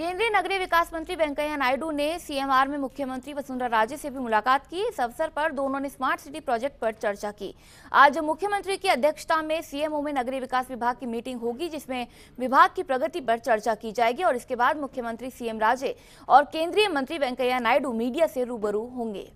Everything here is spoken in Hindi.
केंद्रीय नगरीय विकास मंत्री वेंकैया नायडू ने सीएमआर में मुख्यमंत्री वसुंधरा राजे से भी मुलाकात की इस अवसर पर दोनों ने स्मार्ट सिटी प्रोजेक्ट पर चर्चा की आज मुख्यमंत्री की अध्यक्षता में सीएमओ में नगरीय विकास विभाग की मीटिंग होगी जिसमें विभाग की प्रगति पर चर्चा की जाएगी और इसके बाद मुख्यमंत्री सीएम राजे और केंद्रीय मंत्री वेंकैया नायडू मीडिया से रूबरू होंगे